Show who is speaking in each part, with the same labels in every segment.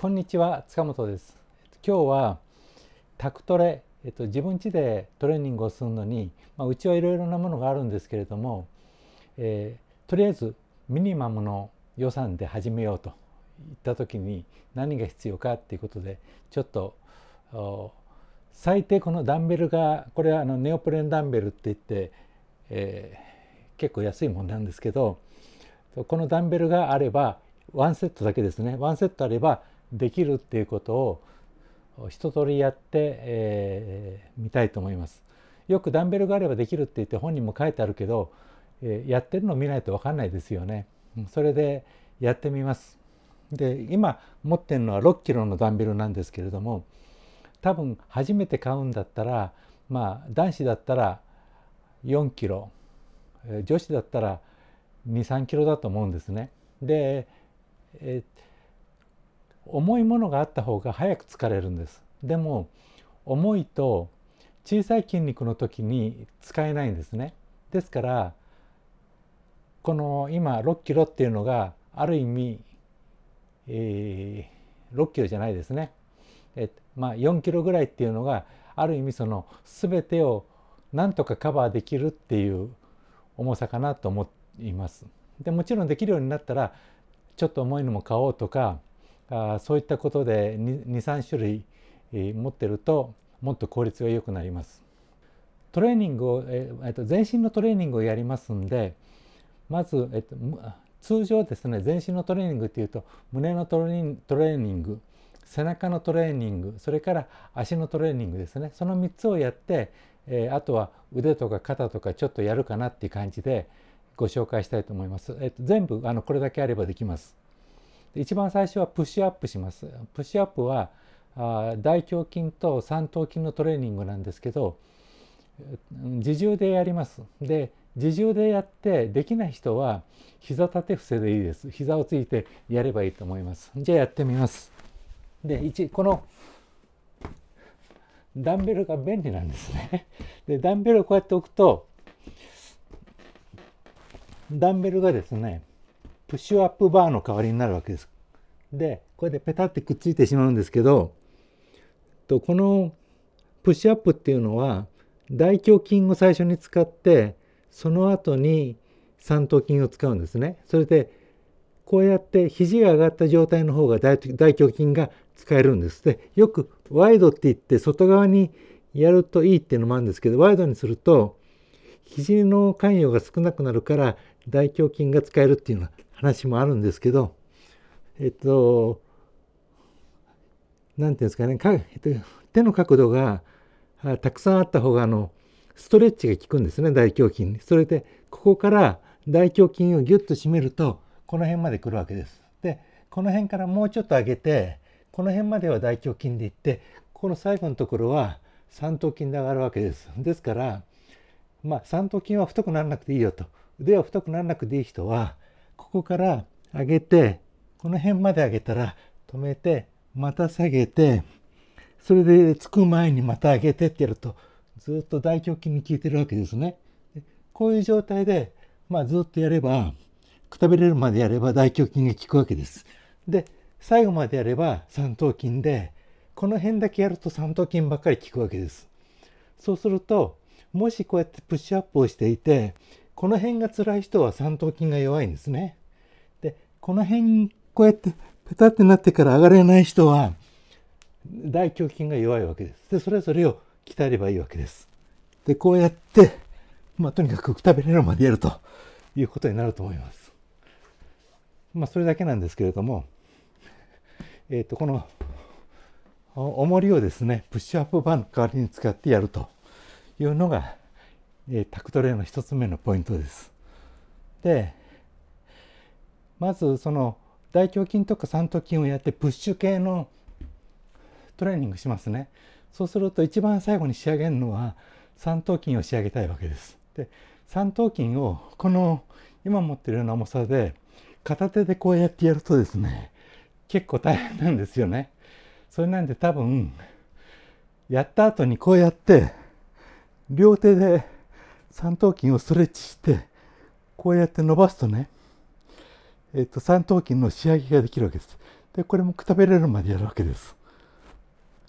Speaker 1: こんにちは塚本です。今日はタクトレ、えっと、自分家でトレーニングをするのに、まあ、うちはいろいろなものがあるんですけれども、えー、とりあえずミニマムの予算で始めようといった時に何が必要かっていうことでちょっと最低このダンベルがこれはあのネオプレンダンベルって言って、えー、結構安いもんなんですけどこのダンベルがあればワンセットだけですねンセットあればできるっていうことを一通りやって、えー、みたいと思います。よくダンベルがあればできるって言って本人も書いてあるけど、えー、やってるのを見ないと分かんないですよね。それでやってみます。で今持ってるのは6キロのダンベルなんですけれども多分初めて買うんだったらまあ男子だったら4キロ女子だったら23キロだと思うんですね。で、えー重いものがあった方が早く疲れるんですでも重いと小さい筋肉の時に使えないんですねですからこの今6キロっていうのがある意味、えー、6キロじゃないですねえまあ4キロぐらいっていうのがある意味その全てをなんとかカバーできるっていう重さかなと思います。でもちろんできるようになったらちょっと重いのも買おうとかあそういったことで23種類持ってるともっと効率が良くなります。トレーニングを、えっと、全身のトレーニングをやりますんでまず、えっと、通常ですね全身のトレーニングっていうと胸のトレーニング背中のトレーニングそれから足のトレーニングですねその3つをやって、えー、あとは腕とか肩とかちょっとやるかなっていう感じでご紹介したいと思います。えっと、全部あのこれだけあればできます。一番最初はプッシュアップします。プッシュアップはあ大胸筋と三頭筋のトレーニングなんですけど自重でやります。で自重でやってできない人は膝立て伏せでいいです。膝をついてやればいいと思います。じゃあやってみます。で1このダンベルが便利なんですね。でダンベルをこうやって置くとダンベルがですねプッシュアップバーの代わりになるわけです。でこれでペタってくっついてしまうんですけどとこのプッシュアップっていうのは大胸筋を最初に使ってその後に三頭筋を使うんですね。それでこうやって肘が上がった状態の方が大大胸筋が使えるんです。でよくワイドって言って外側にやるといいっていうのもあるんですけどワイドにすると肘の関与が少なくなるから大胸筋が使えるっていうのは話もあるんですけどえっと何て言うんですかねか、えっと、手の角度がたくさんあった方があのストレッチが効くんですね大胸筋それでここから大胸筋をギュッと締めるとこの辺まで来るわけです。でこの辺からもうちょっと上げてこの辺までは大胸筋でいってここの最後のところは三頭筋で上がるわけです。ですからまあ三頭筋は太くならなくていいよと腕は太くならなくていい人はここから上げてこの辺まで上げたら止めてまた下げてそれでつく前にまた上げてってやるとずっと大胸筋に効いてるわけですね。こういう状態で、まあ、ずっとやればくたびれるまでやれば大胸筋が効くわけです。で最後までやれば三頭筋でこの辺だけやると三頭筋ばっかり効くわけです。そうするともしこうやってプッシュアップをしていてこの辺が辛い人は三頭筋が弱いんですね。で、この辺こうやってペタってなってから上がれない人は大胸筋が弱いわけです。で、それぞれを鍛えればいいわけです。で、こうやって、まあ、とにかくくたべれるまでやるということになると思います。まあ、それだけなんですけれども、えっ、ー、と、この、重りをですね、プッシュアップバンの代わりに使ってやるというのがえタクトレの1つ目のポイントです。でまずその大胸筋とか三頭筋をやってプッシュ系のトレーニングしますね。そうすると一番最後に仕上げるのは三頭筋を仕上げたいわけです。で三頭筋をこの今持ってるような重さで片手でこうやってやるとですね結構大変なんですよね。それなんで多分やった後にこうやって両手で三頭筋をストレッチしてこうやって伸ばすとね、えー、と三頭筋の仕上げができるわけです。でこれもくたべれるまでやるわけです。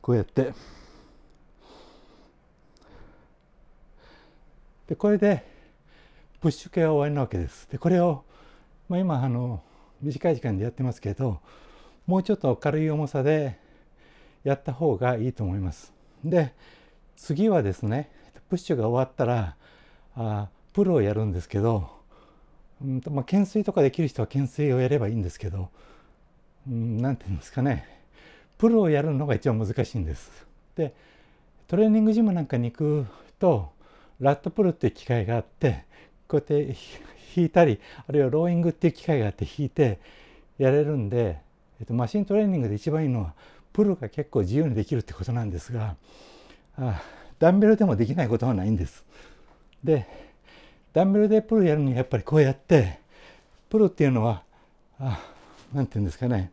Speaker 1: こうやって。でこれでプッシュ系は終わりなわけです。でこれを、まあ、今あの短い時間でやってますけどもうちょっと軽い重さでやった方がいいと思います。で次はですねプッシュが終わったらあプロをやるんですけど、うんとまあ、懸垂とかできる人は懸垂をやればいいんですけど何、うん、て言うんですかねプロをやるのが一番難しいんです。でトレーニングジムなんかに行くとラットプルっていう機械があってこうやって引いたりあるいはローイングっていう機械があって引いてやれるんで、えっと、マシントレーニングで一番いいのはプルが結構自由にできるってことなんですがあダンベルでもできないことはないんです。でダンベルでプロやるにはやっぱりこうやってプロっていうのは何て言うんですかね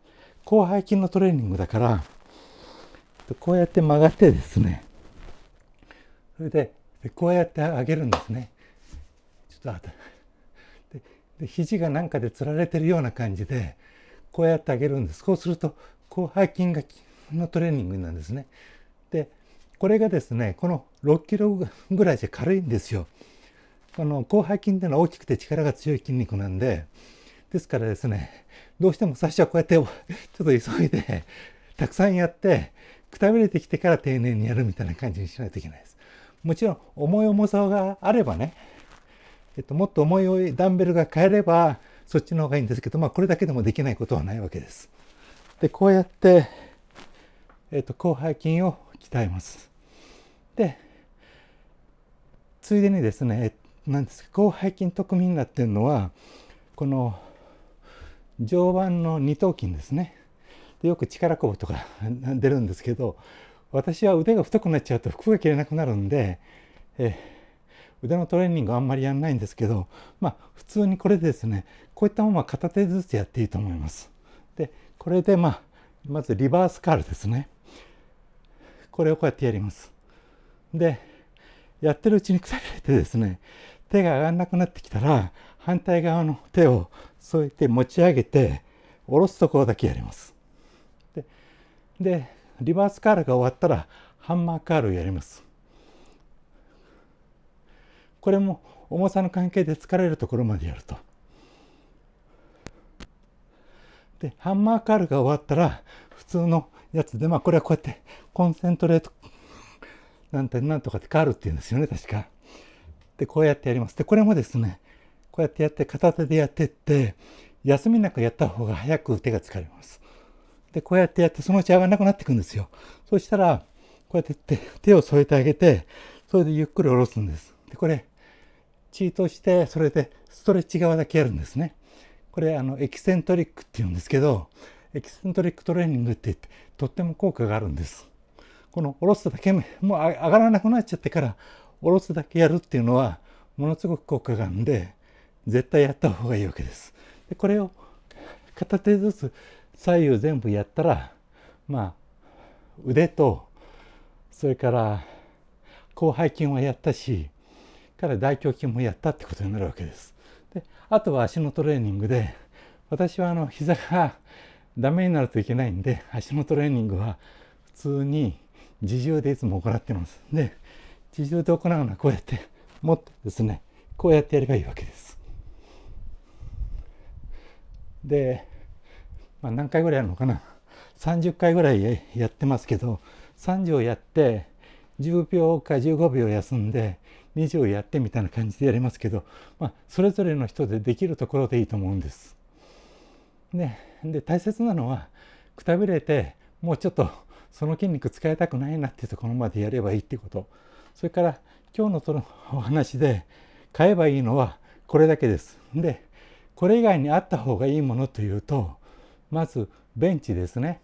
Speaker 1: 広背筋のトレーニングだからこうやって曲がってですねそれでこうやって上げるんですねちょっとでで肘がなんかでつられてるような感じでこうやって上げるんですこうすると広背筋がのトレーニングなんですねこれがですねこの6キロぐらいじゃ軽いんですよ。この広背筋っていうのは大きくて力が強い筋肉なんでですからですねどうしても最初はこうやってちょっと急いでたくさんやってくたびれてきてから丁寧にやるみたいな感じにしないといけないです。もちろん重い重さがあればね、えっと、もっと重いダンベルが変えればそっちの方がいいんですけど、まあ、これだけでもできないことはないわけです。でこうやって、えっと、広背筋を鍛えます。でついでにですね何ですか広背筋特民なっていうのはこの上腕の二頭筋ですねでよく力こぶとか 出るんですけど私は腕が太くなっちゃうと服が着れなくなるんでえ腕のトレーニングあんまりやんないんですけどまあ普通にこれでですねこういったままは片手ずつやっていいと思います。でこれでまあまずリバースカールですね。これをこうやってやります。で、やってるうちにくびれてですね、手が上がんなくなってきたら、反対側の手を添えて持ち上げて、下ろすところだけやります。で、でリバースカールが終わったら、ハンマーカールをやります。これも重さの関係で疲れるところまでやると。でハンマーカールが終わったら普通のやつでまあこれはこうやってコンセントレートなんてなんとかってカールって言うんですよね確か。でこうやってやります。でこれもですねこうやってやって片手でやってって休みなくやった方が早く手が疲れます。でこうやってやってそのうち上がらなくなっていくんですよ。そしたらこうやってって手を添えてあげてそれでゆっくり下ろすんです。でこれチートしてそれでストレッチ側だけやるんですね。これあのエキセントリックって言うんですけどエキセントリックトレーニングって言ってとっても効果があるんですこの下ろすだけもう上がらなくなっちゃってから下ろすだけやるっていうのはものすごく効果があるんで絶対やった方がいいわけですでこれを片手ずつ左右全部やったらまあ腕とそれから広背筋はやったしから大胸筋もやったってことになるわけですあとは足のトレーニングで私はあの膝がダメになるといけないんで足のトレーニングは普通に自重でいつも行ってますで自重で行うのはこうやって持ってですねこうやってやればいいわけですで、まあ、何回ぐらいやるのかな30回ぐらいやってますけど30をやって10秒か15秒休んでネジをやってみたいな感じでやりますけど、まあ、それぞれの人でできるところでいいと思うんです。ね、で大切なのはくたびれてもうちょっとその筋肉使いたくないなっていうところまでやればいいってことそれから今日のそのお話で買えばいいのはこれだけです。でこれ以外にあった方がいいものというとまずベンチですね。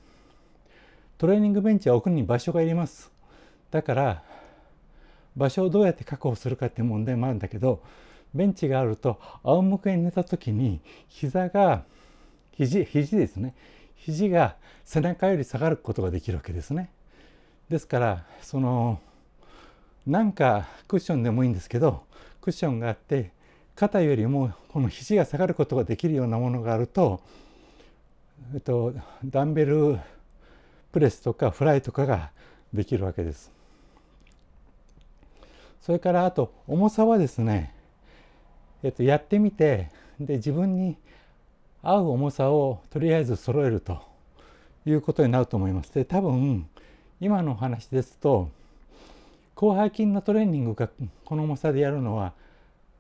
Speaker 1: トレーニングベンチは奥に場所がいります。だから場所をどうやって確保するかっていう問題もあるんだけどベンチがあると仰向けに寝た時に膝が肘肘ですね肘が背中より下がることができるわけですね。ですからそのなんかクッションでもいいんですけどクッションがあって肩よりもこの肘が下がることができるようなものがあると、えっと、ダンベルプレスとかフライとかができるわけです。それからあと重さはですね、えっと、やってみてで自分に合う重さをとりあえず揃えるということになると思います。で多分今のお話ですと広背筋のトレーニングがこの重さでやるのは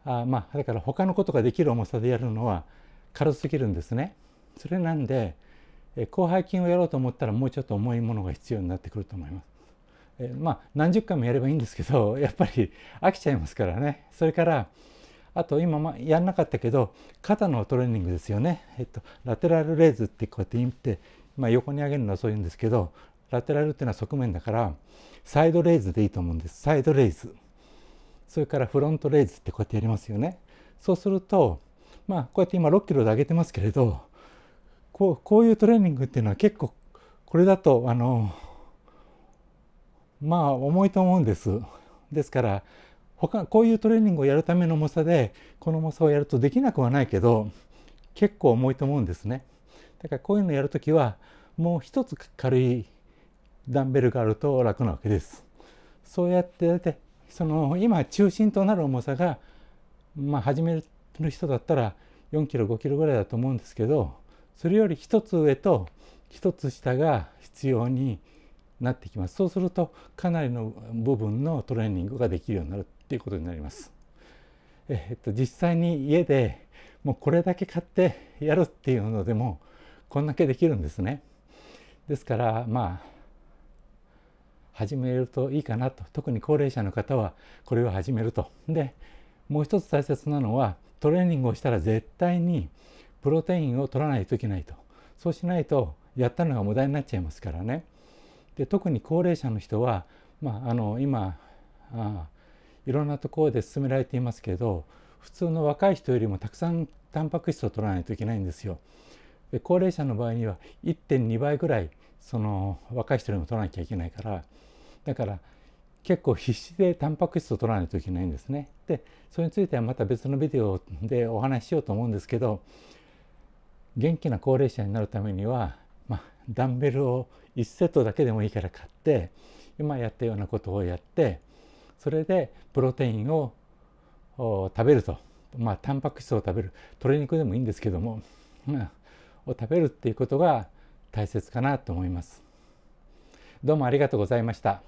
Speaker 1: あまあだから他のことができる重さでやるのは軽すぎるんですね。それなんで広背筋をやろうと思ったらもうちょっと重いものが必要になってくると思います。えまあ何十回もやればいいんですけど やっぱり飽きちゃいますからねそれからあと今まやんなかったけど肩のトレーニングですよね、えっと、ラテラルレーズってこうやって言って、まあ、横に上げるのはそういうんですけどラテラルっていうのは側面だからサイドレイズでいいと思うんですサイドレイズそれからフロントレイズってこうやってやりますよねそうするとまあこうやって今6キロで上げてますけれどこうこういうトレーニングっていうのは結構これだとあのまあ重いと思うんです。ですから他こういうトレーニングをやるための重さでこの重さをやるとできなくはないけど結構重いと思うんですね。だからこういうのやるときはもう一つ軽いダンベルがあると楽なわけです。そうやっててその今中心となる重さが、まあ、始める人だったら4キロ5キロぐらいだと思うんですけどそれより1つ上と1つ下が必要になってきますそうするとかなりの部分のトレーニングができるようになるっていうことになります。えっと、実際に家でもうこれだけ買ってやるっていうのでもこんだけできるんですね。ですからまあ始めるといいかなと特に高齢者の方はこれを始めると。でもう一つ大切なのはトレーニングをしたら絶対にプロテインを取らないといけないとそうしないとやったのが無駄になっちゃいますからね。で特に高齢者の人は、まあ、あの今あいろんなところで進められていますけど普通の若い人よりもたくさんタンパク質を取らないといけないんですよ。で高齢者の場合には1.2倍ぐらいその若い人よりも取らなきゃいけないからだから結構必死でタンパク質を取らないといけないんですね。でそれについてはまた別のビデオでお話ししようと思うんですけど元気な高齢者になるためにはダンベルを1セットだけでもいいから買って今やったようなことをやってそれでプロテインを食べるとまあタンパク質を食べる鶏肉でもいいんですけども、うん、を食べるっていうことが大切かなと思います。どうもありがとうございました。